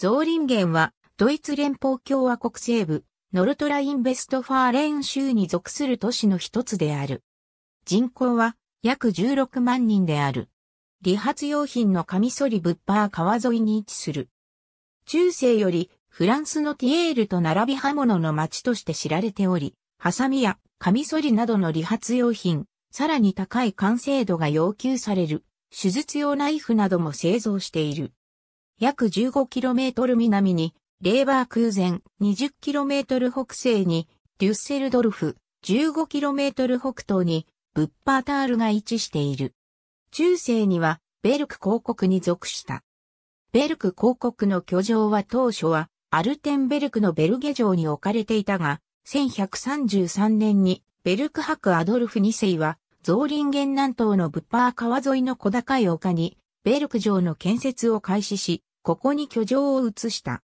ゾーリンゲンは、ドイツ連邦共和国西部、ノルトラインベストファーレン州に属する都市の一つである。人口は約16万人である。理髪用品のカミソリブッパー川沿いに位置する。中世よりフランスのティエールと並び刃物の町として知られており、ハサミやカミソリなどの理髪用品、さらに高い完成度が要求される、手術用ナイフなども製造している。約 15km 南にレーバー空前 20km 北西にデュッセルドルフ 15km 北東にブッパータールが位置している。中世にはベルク公国に属した。ベルク公国の居城は当初はアルテンベルクのベルゲ城に置かれていたが、1133年にベルク博アドルフ2世はゾーリンゲン南東のブッパー川沿いの小高い丘にベルク城の建設を開始し、ここに居城を移した。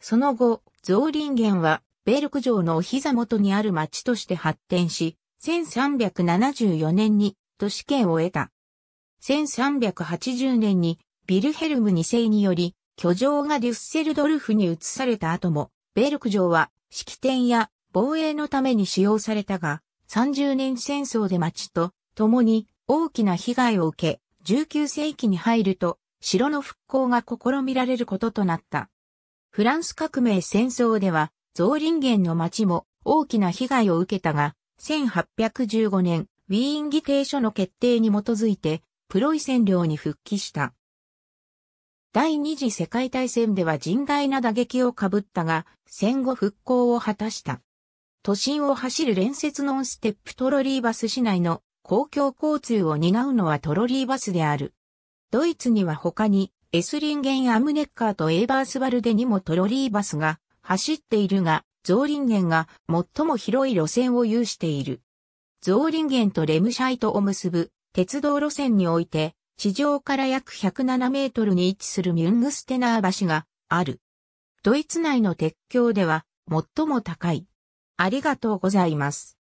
その後、ゾリンゲンは、ベルク城のお膝元にある町として発展し、1374年に都市圏を得た。1380年にビルヘルム2世により、居城がデュッセルドルフに移された後も、ベルク城は式典や防衛のために使用されたが、30年戦争で町と共に大きな被害を受け、19世紀に入ると城の復興が試みられることとなった。フランス革命戦争では、増林源の町も大きな被害を受けたが、1815年、ウィーン議定書の決定に基づいて、プロイセン領に復帰した。第二次世界大戦では甚大な打撃をかぶったが、戦後復興を果たした。都心を走る連接ノンステップトロリーバス市内の公共交通を担うのはトロリーバスである。ドイツには他に、エスリンゲン・アムネッカーとエーバースバルデにもトロリーバスが走っているが、ゾーリンゲンが最も広い路線を有している。ゾーリンゲンとレムシャイトを結ぶ鉄道路線において、地上から約107メートルに位置するミュングステナー橋がある。ドイツ内の鉄橋では最も高い。ありがとうございます。